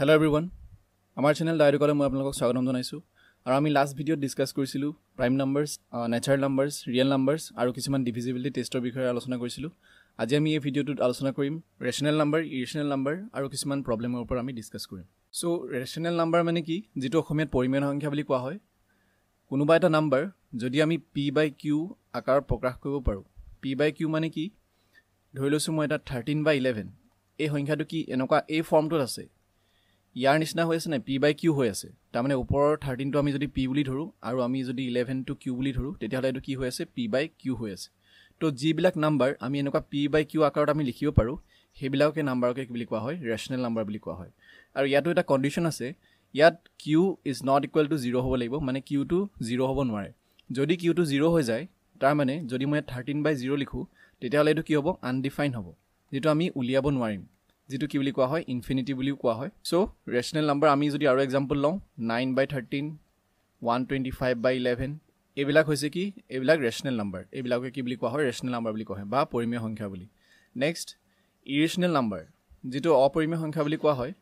hello' everyone আমাৰ channel diary কলে মই আপোনালোকক স্বাগতম জনাইছোঁ আৰু আমি লাষ্ট ভিডিঅ'ত ডিছকাছ কৰিছিলোঁ prime numbers natural numbers real numbers আৰু কিছুমান ডিভিজিবিলিটি টেষ্টৰ বিষয়ে আলোচনা কৰিছিলোঁ আজি আমি এই ভিডিঅ'টোত আলোচনা কৰিম ৰেচনেল নাম্বাৰ ইৰেচনেল নাম্বাৰ আৰু কিছুমান প্ৰব্লেমৰ ওপৰত আমি ডিছকাছ কৰিম চ' ৰেচনেল নাম্বাৰ মানে কি যিটো অসমীয়াত পৰিমাণ সংখ্যা বুলি কোৱা হয় কোনোবা এটা নাম্বাৰ যদি আমি পি বাই কিউ আকাৰ প্ৰকাশ কৰিব পাৰোঁ পি বাই কিউ মানে কি ধৰি লৈছোঁ মই এটা থাৰ্টিন বাই ইলেভেন এই সংখ্যাটো কি এনেকুৱা এই ফৰ্মটোত আছে ইয়াৰ নিচিনা হৈ আছে নাই পি বাই কিউ হৈ আছে তাৰমানে ওপৰৰ থাৰ্টিনটো আমি যদি পি বুলি ধৰোঁ আৰু আমি যদি ইলেভেনটো কিউ বুলি ধৰোঁ তেতিয়াহ'লে এইটো কি হৈ আছে পি বাই কিউ হৈ আছে তো যিবিলাক নাম্বাৰ আমি এনেকুৱা পি বাই কিউ আকাৰত আমি লিখিব পাৰোঁ সেইবিলাককে নাম্বাৰকে কি বুলি কোৱা হয় ৰেচনেল নাম্বাৰ বুলি কোৱা হয় আৰু ইয়াতো এটা কণ্ডিশ্যন আছে ইয়াত Q is not equal to zero' হ'ব লাগিব মানে কিউটো জিৰ' হ'ব নোৱাৰে যদি কিউটো জিৰ' হৈ যায় তাৰমানে যদি মই ইয়াত থাৰ্টিন বাই জিৰ' লিখোঁ তেতিয়াহ'লে এইটো কি হ'ব আনডিফাইন হ'ব যিটো আমি উলিয়াব নোৱাৰিম যিটো কি বুলি কোৱা হয় ইনফিনিটি বুলিও কোৱা হয় চ' ৰেচনেল নাম্বাৰ আমি যদি আৰু এক্সাম্পল লওঁ nine by thirteen one twenty five by eleven এইবিলাক হৈছে কি এইবিলাক ৰেচনেল নাম্বাৰ এইবিলাকে কি বুলি কোৱা হয় ৰেচনেল নাম্বাৰ বুলি কোৱা হয় বা পৰিমেয় সংখ্যা বুলি নেক্সট ইৰেচনেল নাম্বাৰ যিটো অপৰিমীয় সংখ্যা বুলি কোৱা হয়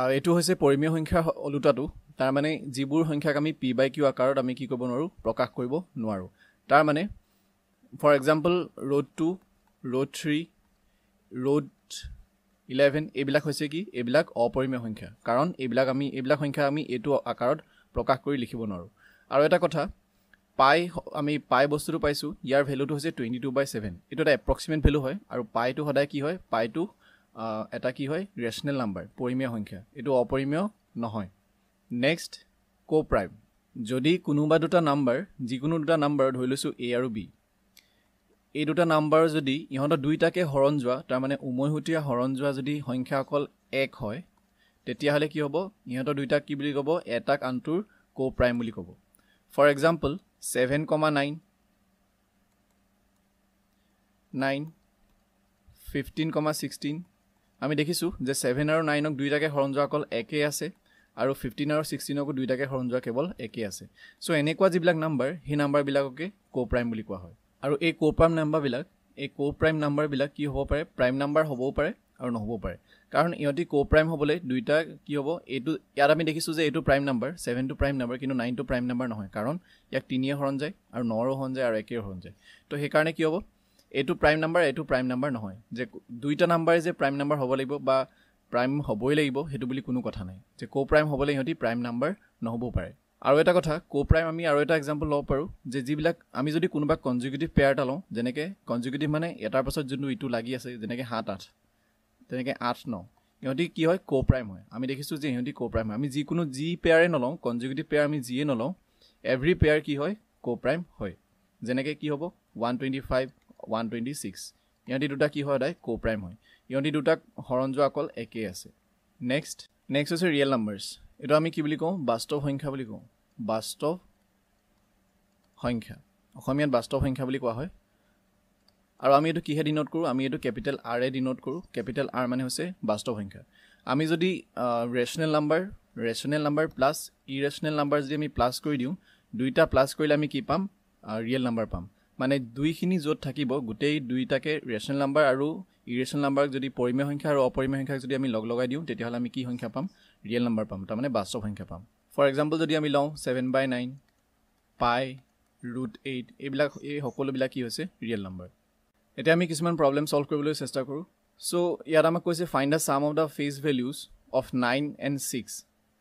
আৰু এইটো হৈছে পৰিমেয় সংখ্যা ওলোটাটো তাৰমানে যিবোৰ সংখ্যাক আমি পি বাই কিউ আকাৰত আমি কি কৰিব নোৱাৰোঁ প্ৰকাশ কৰিব নোৱাৰোঁ তাৰমানে for example root two root three root eleven এইবিলাক হৈছে কি এইবিলাক অপৰিমেয় সংখ্যা কাৰণ এইবিলাক আমি এইবিলাক সংখ্যা আমি এইটো আকাৰত প্ৰকাশ কৰি লিখিব নোৱাৰোঁ আৰু এটা কথা পাই আমি পাই বস্তুটো পাইছোঁ ইয়াৰ ভেলুটো হৈছে টুৱেণ্টি টু বাই ছেভেন এইটো এটা এপ্ৰক্সিমেট ভেলু হয় আৰু পাইটো সদায় কি হয় পাইটো এটা কি হয় ৰেচনেল নাম্বাৰ পৰিমেয় সংখ্যা এইটো অপৰিমেয় নহয় নেক্সট ক' প্ৰাইম যদি কোনোবা দুটা নাম্বাৰ যিকোনো দুটা নাম্বাৰ ধৰি লৈছোঁ এ আৰু বি এই দুটা নাম্বাৰ যদি ইহঁতৰ দুইটাকে হৰণ যোৱা তাৰমানে উমৈহতীয়া হৰণ যোৱা যদি সংখ্যা অকল এক হয় তেতিয়াহ'লে কি হ'ব ইহঁতৰ দুইটাক কি বুলি ক'ব এটাক আনটোৰ ক' প্ৰাইম বুলি ক'ব for example seven comma nine nine fifteen comma sixteen আমি দেখিছোঁ যে ছেভেন আৰু নাইনক দুইটাকে হৰণ যোৱা অকল একেই আছে আৰু ফিফটিন আৰু ছিক্সটিনকো দুইটাকে হৰণ যোৱা কেৱল একেই আছে চ' এনেকুৱা যিবিলাক নাম্বাৰ সেই নাম্বাৰবিলাককে ক' প্ৰাইম বুলি কোৱা হয় আৰু এই ক' প্ৰাইম নাম্বাৰবিলাক এই ক' প্ৰাইম নাম্বাৰবিলাক কি হ'ব পাৰে প্ৰাইম নাম্বাৰ হ'বও পাৰে আৰু নহ'বও পাৰে কাৰণ ইহঁতি ক' প্ৰাইম হ'বলৈ দুয়োটা কি হ'ব এইটো ইয়াত আমি দেখিছোঁ যে এইটো প্ৰাইম নাম্বাৰ ছেভেনটো প্ৰাইম নাম্বাৰ কিন্তু নাইনটো প্ৰাইম নাম্বাৰ নহয় কাৰণ ইয়াক তিনিয়ে হৰণ যায় আৰু নৰো হৰণ যায় আৰু একেই হৰণ যায় তো সেইকাৰণে কি হ'ব এইটো প্ৰাইম নাম্বাৰ এইটো প্ৰাইম নাম্বাৰ নহয় যে দুইটা নাম্বাৰে যে প্ৰাইম নাম্বাৰ হ'ব লাগিব বা প্ৰাইম হ'বই লাগিব সেইটো বুলি কোনো কথা নাই যে ক' প্ৰাইম হ'বলৈ ইহঁতি প্ৰাইম নাম্বাৰ নহ'বও পাৰে আৰু এটা কথা ক' প্ৰাইম আমি আৰু এটা এক্সাম্পল ল'ব পাৰোঁ যে যিবিলাক আমি যদি কোনোবা কনজিকিউটিভ পেয়াৰ এটা লওঁ যেনেকৈ কনজিকিউটিভ মানে এটাৰ পাছত যোনটো ইটো লাগি আছে যেনেকৈ সাত আঠ তেনেকৈ আঠ ন সিহঁতি কি হয় ক' প্ৰাইম হয় আমি দেখিছোঁ যে সিহঁতি ক' প্ৰাইম হয় আমি যিকোনো যি পেয়াৰে নলওঁ কনজিকিউটিভ পেয়াৰ আমি যিয়ে নলওঁ এভৰি পেয়াৰ কি হয় কো প্ৰাইম হয় যেনেকৈ কি হ'ব one twenty five one twenty six ইহঁতি দুটা কি হয় সদায় কো প্ৰাইম হয় ইহঁতি দুটাক হৰণ যোৱা অকল একেই আছে নেক্সট নেক্সট হৈছে ৰিয়েল নাম্বাৰ্ছ এইটো আমি কি বুলি কওঁ বাস্তৱ সংখ্যা বুলি কওঁ বাস্তৱ সংখ্যা অসমীয়াত বাস্তৱ সংখ্যা বুলি কোৱা হয় আৰু আমি এইটো কিহে দিনত কৰোঁ আমি এইটো কেপিটেল আৰ এ দিনত কৰোঁ কেপিটেল আৰ মানে হৈছে বাস্তৱ সংখ্যা আমি যদি rational number rational number plus irrational number যদি আমি প্লাছ কৰি দিওঁ দুইটা প্লাছ কৰিলে আমি কি পাম ৰিয়েল নাম্বাৰ পাম মানে দুইখিনি য'ত থাকিব গোটেই দুয়োটাকে ৰেচনেল নাম্বাৰ আৰু ইৰেশ্যনেল নাম্বাৰক যদি পৰিমেয় সংখ্যা আৰু অপৰিমেয় সংখ্যাক যদি আমি লগ লগাই দিওঁ তেতিয়াহ'লে আমি কি সংখ্যা পাম ৰিয়েল নাম্বাৰ পাম তাৰমানে বাস্তৱ সংখ্যা পাম ফৰ এক্সাম্পল যদি আমি লওঁ seven by nine pi root eight এইবিলাক এই সকলোবিলাক কি হৈছে ৰিয়েল নাম্বাৰ এতিয়া আমি কিছুমান প্ৰব্লেম ছল্ভ কৰিবলৈ চেষ্টা কৰোঁ ছ' ইয়াত আমাক কৈছে find the sum of the face values of nine and six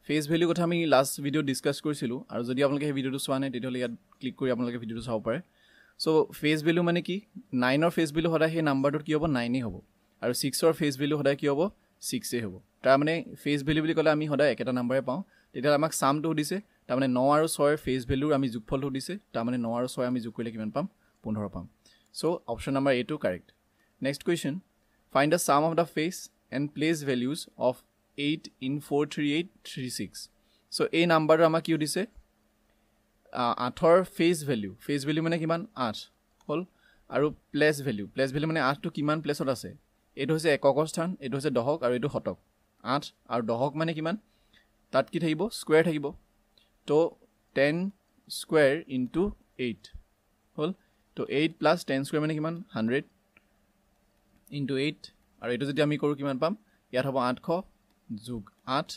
face value কথা আমি লাষ্ট ভিডিঅ'ত ডিছকাছ কৰিছিলোঁ আৰু যদি আপোনালোকে সেই ভিডিঅ'টো চোৱা নাই তেতিয়াহ'লে ইয়াত ক্লিক কৰি আপোনালোকে ভিডিঅ'টো চাব পাৰে চ' ফেচ ভেলিউ মানে কি নাইনৰ ফেচ ভেলিউ সদায় সেই নাম্বাৰটোত কি হ'ব নাইনেই হ'ব আৰু ছিক্সৰ ফেচ ভেলিউ সদায় কি হ'ব ছিক্সেই হ'ব তাৰমানে ফেচ ভেলিউ বুলি ক'লে আমি সদায় একেটা নাম্বাৰে পাওঁ তেতিয়াহ'লে আমাক চামটো সুধিছে তাৰমানে ন আৰু ছয়ৰ ফেচ ভেলিউৰ আমি যোগফলটো সুধিছে তাৰমানে ন আৰু ছয় আমি যোগ কৰিলে কিমান পাম পোন্ধৰ পাম চ' অপশ্যন নাম্বাৰ এইটো correct next question find the sum of the face and place values of eight in four three eight three six so' এই নাম্বাৰটো আমাক কি সুধিছে আঠৰ ফেচ ভেলিউ ফেচ ভেলিউ মানে কিমান আঠ হ'ল আৰু প্লেচ ভেলিউ প্লেচ ভেল্যু মানে আঠটো কিমান প্লেচত আছে এইটো হৈছে এককৰ স্থান এইটো হৈছে দহক আৰু এইটো শতক আঠ আৰু দহক মানে কিমান তাত কি থাকিব স্কুৱেৰ থাকিব ত' টেন স্কুৱেৰ ইনটু এইট হ'ল ত' এইট প্লাছ টেন স্কুৱেৰ মানে কিমান হাণ্ড্ৰেড ইনটু এইট আৰু এইটো যদি আমি কৰোঁ কিমান পাম ইয়াত হ'ব আঠশ যোগ আঠ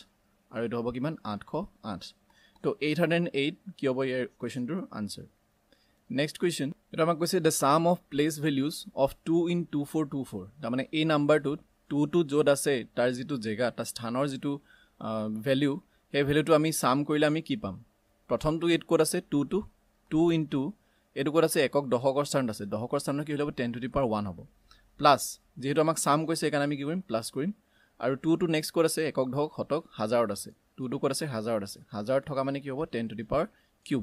আৰু এইটো হ'ব কিমান আঠশ আঠ তো এইট হাণ্ড্ৰেড এণ্ড এইট কি হ'ব ইয়াৰ কুৱেশ্যনটোৰ আনচাৰ নেক্সট কুৱেশ্যন এইটো আমাক কৈছে the sum of place values of two in two four two four তাৰমানে এই নাম্বাৰটোত টুটো য'ত আছে তাৰ যিটো জেগা তাৰ স্থানৰ যিটো ভেলিউ সেই ভেলিউটো আমি চাম কৰিলে আমি কি পাম প্ৰথমটো এইট ক'ত আছে two two two in two এইটো ক'ত আছে একক দশকৰ স্থানত আছে দশকৰ স্থানত কি হ'ল হ'ব ten to the power one হ'ব প্লাছ যিহেতু আমাক চাম কৈছে সেইকাৰণে আমি কি কৰিম প্লাছ কৰিম আৰু টু টু নেক্সট ক'ত আছে একক দশক শতক হাজাৰত আছে টুটো ক'ত আছে হাজাৰত আছে হাজাৰত থকা মানে কি হ'ব ten to the power cube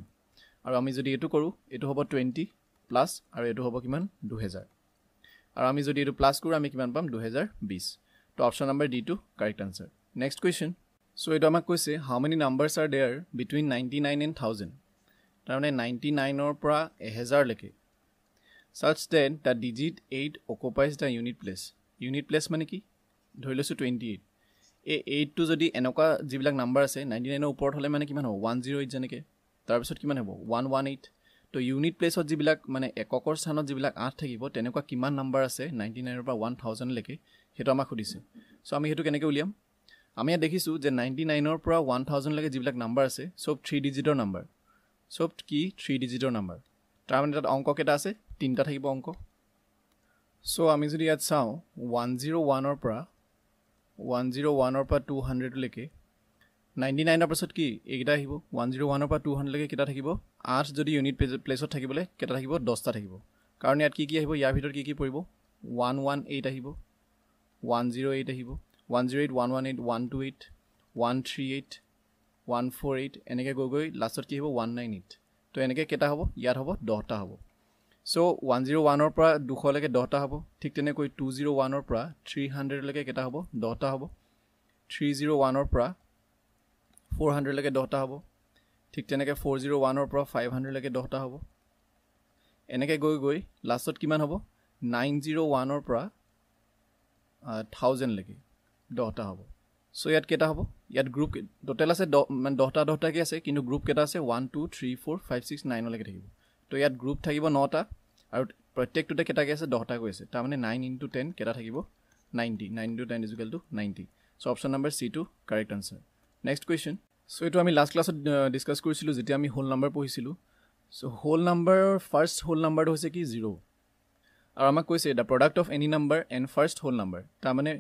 আৰু আমি যদি এইটো কৰোঁ এইটো হ'ব টুৱেণ্টি প্লাছ আৰু এইটো হ'ব কিমান দুহেজাৰ আৰু আমি যদি এইটো প্লাছ কৰোঁ আমি কিমান পাম দুহেজাৰ বিছ তো অপশ্যন নাম্বাৰ ডিটো correct answer next question so' এইটো আমাক কৈছে how many numbers are there between ninety nine and thousand তাৰমানে নাইণ্টি নাইনৰ পৰা এহেজাৰলৈকে search that the digit eight occupies the unit place unit place মানে কি ধৰি লৈছোঁ টুৱেণ্টি এইট এই এইটটো যদি এনেকুৱা যিবিলাক নাম্বাৰ আছে নাইণ্টি নাইনৰ ওপৰত হ'লে মানে কিমান হ'ব ওৱান জিৰ' এইট যেনেকৈ তাৰপিছত কিমান হ'ব ওৱান ওৱান এইট তো ইউনিট প্লেচত যিবিলাক মানে এককৰ স্থানত যিবিলাক আঠ থাকিব তেনেকুৱা কিমান নাম্বাৰ আছে নাইণ্টি নাইনৰ পৰা ওৱান থাউজেণ্ডলৈকে সেইটো আমাক সুধিছে চ' আমি সেইটো কেনেকৈ উলিয়াম আমি ইয়াত দেখিছোঁ যে নাইণ্টি নাইনৰ পৰা ওৱান থাউজেণ্ডলৈকে যিবিলাক নাম্বাৰ আছে চব থ্ৰী ডিজিটৰ নাম্বাৰ চব কি থ্ৰী ডিজিটৰ নাম্বাৰ তাৰমানে তাত অংক কেইটা আছে তিনিটা থাকিব অংক চ' আমি যদি ইয়াত চাওঁ ওৱান জিৰ' ওৱানৰ পৰা ওৱান জিৰ' ওৱানৰ পৰা টু হাণ্ড্ৰেডলৈকে নাইণ্টি নাইনৰ পাছত কি এইকেইটা আহিব ওৱান জিৰ' ওৱানৰ পৰা টু হাণ্ড্ৰেডলৈকে কেইটা থাকিব আঠ যদি ইউনিট প্লেচত থাকিবলৈ কেইটা থাকিব দহটা থাকিব কাৰণ ইয়াত কি কি আহিব ইয়াৰ ভিতৰত কি কি পৰিব ওৱান ওৱান এইট আহিব ওৱান জিৰ' এইট আহিব one zero' eight one one eight one two eight one three eight one four eight এনেকৈ গৈ গৈ লাষ্টত কি আহিব ওৱান নাইন এইট ত' এনেকৈ কেইটা হ'ব ইয়াত হ'ব দহটা হ'ব চ' ওৱান জিৰ' ওৱানৰ পৰা দুশলৈকে দহটা হ'ব ঠিক তেনেকৈ টু জিৰ' ওৱানৰ পৰা থ্ৰী হাণ্ড্ৰেডলৈকে কেইটা হ'ব দহটা হ'ব থ্ৰী জিৰ' ওৱানৰ পৰা ফ'ৰ হাণ্ড্ৰেডলৈকে দহটা হ'ব ঠিক তেনেকৈ ফ'ৰ জিৰ' ওৱানৰ পৰা ফাইভ হাণ্ড্ৰেডলৈকে দহটা হ'ব এনেকৈ গৈ গৈ লাষ্টত কিমান হ'ব নাইন জিৰ' ওৱানৰ পৰা থাউজেণ্ডলৈকে দহটা হ'ব চ' ইয়াত কেইটা হ'ব ইয়াত গ্ৰুপ টোটেল আছে দহ মানে দহটা দহটাকৈ আছে কিন্তু গ্ৰুপ কেইটা আছে one two three four five six নাইনলৈকে থাকিব তো ইয়াত গ্ৰুপ থাকিব নটা আৰু প্ৰত্যেকটোতে কেইটাকৈ আছে দহটা গৈ আছে তাৰমানে নাইন ইণ্টু টেন কেইটা থাকিব ninety nine into ten is equal to ninety so' option number C টু correct answer next question so' এইটো আমি লাষ্ট ক্লাছত ডিছকাছ কৰিছিলোঁ যেতিয়া আমি হোল নাম্বাৰ পঢ়িছিলোঁ so' whole number first whole নাম্বাৰটো হৈছে কি জিৰ' আৰু আমাক কৈছে the product of any number and first whole number তাৰমানে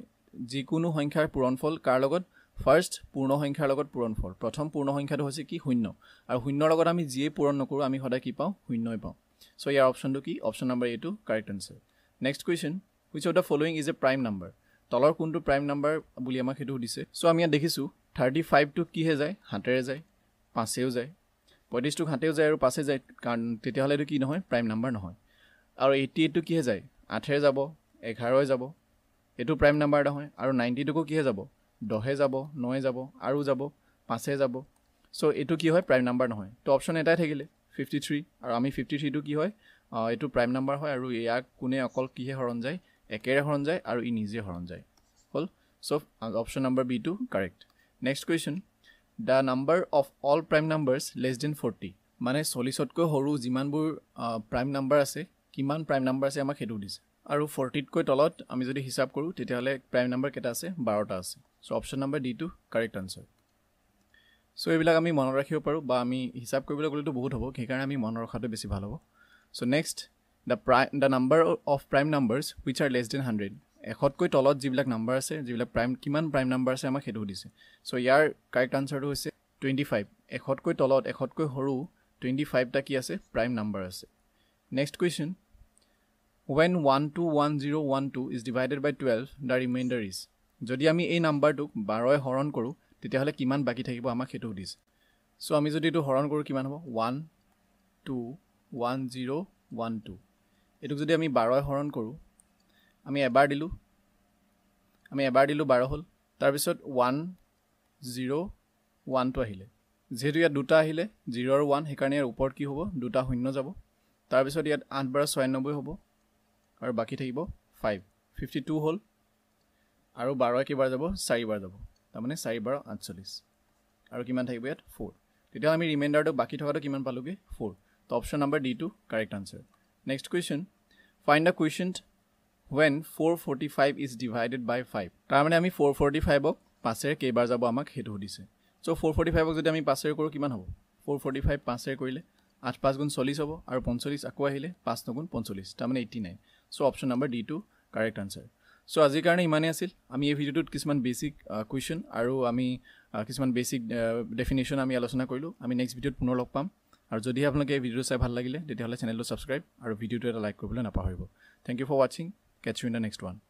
যিকোনো সংখ্যাৰ পূৰণ ফল কাৰ লগত ফাৰ্ষ্ট পূৰ্ণ সংখ্যাৰ লগত পূৰণ ফল প্ৰথম পূৰ্ণ সংখ্যাটো হৈছে কি শূন্য আৰু শূন্যৰ লগত আমি যিয়েই পূৰণ নকৰোঁ আমি সদায় কি পাওঁ শূন্যই পাওঁ সো ইয়াৰ অপশ্যনটো কি অপশ্যন নম্বৰ এইটো correct answer next question which of the following is a prime number তলৰ কোনটো প্ৰাইম নাম্বাৰ বুলি আমাক সেইটো সুধিছে চ' আমি ইয়াত দেখিছোঁ থাৰ্টি ফাইভটো কিহে যায় হাতেৰে যায় পাঁচেও যায় পঁয়ত্ৰিছটোক হাতেও যায় আৰু পাঁচে যায় কাৰণ তেতিয়াহ'লে এইটো কি নহয় প্ৰাইম নাম্বাৰ নহয় আৰু এইটি এইটটো কিহে যায় আঠেৰে যাব এঘাৰে যাব এইটো প্ৰাইম নাম্বাৰ এটা হয় আৰু নাইণ্টিটোকো কিহে যাব দহে যাব নয়ে যাব আৰু যাব পাঁচে যাব চ' এইটো কি হয় প্ৰাইম নাম্বাৰ নহয় তো অপশ্যন এটাই থাকিলে ফিফটি থ্ৰী আৰু আমি ফিফটি থ্ৰীটো কি হয় এইটো প্ৰাইম নাম্বাৰ হয় আৰু ইয়াক কোনে অকল কিহে হৰণ যায় একেৰে হৰণ যায় আৰু ই নিজে হৰণ যায় হ'ল চ' অপশ্যন নাম্বাৰ বিটো correct next question the number of all prime numbers less than forty মানে চল্লিছতকৈ সৰু যিমানবোৰ প্ৰাইম নাম্বাৰ আছে কিমান প্ৰাইম নাম্বাৰ আছে আমাক সেইটো দিছে আৰু ফৰ্টিতকৈ তলত আমি যদি হিচাপ কৰোঁ তেতিয়াহ'লে প্ৰাইম নাম্বাৰ কেইটা আছে বাৰটা আছে চ' অপশ্যন নাম্বাৰ ডিটো কাৰেক্ট আনচাৰ চ' এইবিলাক আমি মনত ৰাখিব পাৰোঁ বা আমি হিচাপ কৰিবলৈ গ'লেতো বহুত হ'ব সেইকাৰণে আমি মনত ৰখাটো বেছি ভাল হ'ব so' next the prime the number of prime numbers which are less than hundred এশতকৈ তলত যিবিলাক নাম্বাৰ আছে যিবিলাক প্ৰাইম কিমান প্ৰাইম নাম্বাৰ আছে আমাক সেইটো সুধিছে চ' ইয়াৰ কাৰেক্ট আনচাৰটো হৈছে টুৱেণ্টি ফাইভ এশতকৈ তলত এশতকৈ সৰু টুৱেণ্টি ফাইভটা কি আছে প্ৰাইম নাম্বাৰ আছে next question when one two one zero' one two is divided by twelve the remainder is যদি আমি এই নাম্বাৰটোক বাৰই হৰণ কৰোঁ তেতিয়াহ'লে কিমান বাকী থাকিব আমাক সেইটো সুধিছে চ' আমি যদি এইটো হৰণ কৰোঁ কিমান হ'ব one two one zero' one two এইটোক যদি আমি বাৰই হৰণ কৰোঁ আমি এবাৰ দিলোঁ আমি এবাৰ দিলোঁ বাৰ হ'ল তাৰপিছত ওৱান জিৰ' ওৱানটো আহিলে যিহেতু ইয়াত দুটা আহিলে জিৰ' আৰু ওৱান সেইকাৰণে ইয়াৰ ওপৰত কি হ'ব দুটা শূন্য যাব তাৰপিছত ইয়াত আঠ বাৰ ছয়ান্নব্বৈ হ'ব আৰু বাকী থাকিব ফাইভ ফিফটি টু হ'ল আৰু বাৰ কেইবাৰ যাব চাৰিবাৰ যাব তাৰমানে চাৰি বাৰ আঠচল্লিছ আৰু কিমান থাকিব ইয়াত ফ'ৰ তেতিয়াহ'লে আমি ৰিমাইণ্ডাৰটো বাকী থকাটো কিমান পালোগৈ ফ'ৰ তো অপশ্যন নাম্বাৰ ডিটো correct answer next question find the question when four forty five is divided by five তাৰমানে আমি ফ'ৰ ফৰ্টি ফাইভক পাঁচেৰে কেইবাৰ যাব আমাক সেইটো সুধিছে চ' ফ'ৰ ফৰ্টি ফাইভক যদি আমি পাঁচেৰে কৰোঁ কিমান হ'ব ফ'ৰ ফৰ্টি ফাইভ পাঁচেৰে কৰিলে আঠ পাঁচ গুণ চল্লিছ হ'ব আৰু পঞ্চল্লিছ আকৌ আহিলে পাঁচ নগুণ পঞ্চল্লিছ তাৰমানে eighty nine so' option number ডিটো কাৰেক্ট আনচাৰ চ' আজিৰ কাৰণে ইমানেই আছিল আমি এই ভিডিঅ'টোত কিছুমান বেছিক কুৱেশ্যন আৰু আমি কিছুমান বেছিক ডেফিনেশ্যন আমি আলোচনা কৰিলোঁ আমি নেক্সট ভিডিঅ'ত পুনৰ লগ পাম আৰু যদিহে আপোনালোকে এই ভিডিঅ'টো চাই ভাল লাগিলে তেতিয়াহ'লে চেনেলটো ছাবস্ক্ৰাইব আৰু ভিডিঅ'টো এটা লাইক কৰিবলৈ নাপাহৰিব থেংক ইউ ফৰ ৱাচিং catch in the next one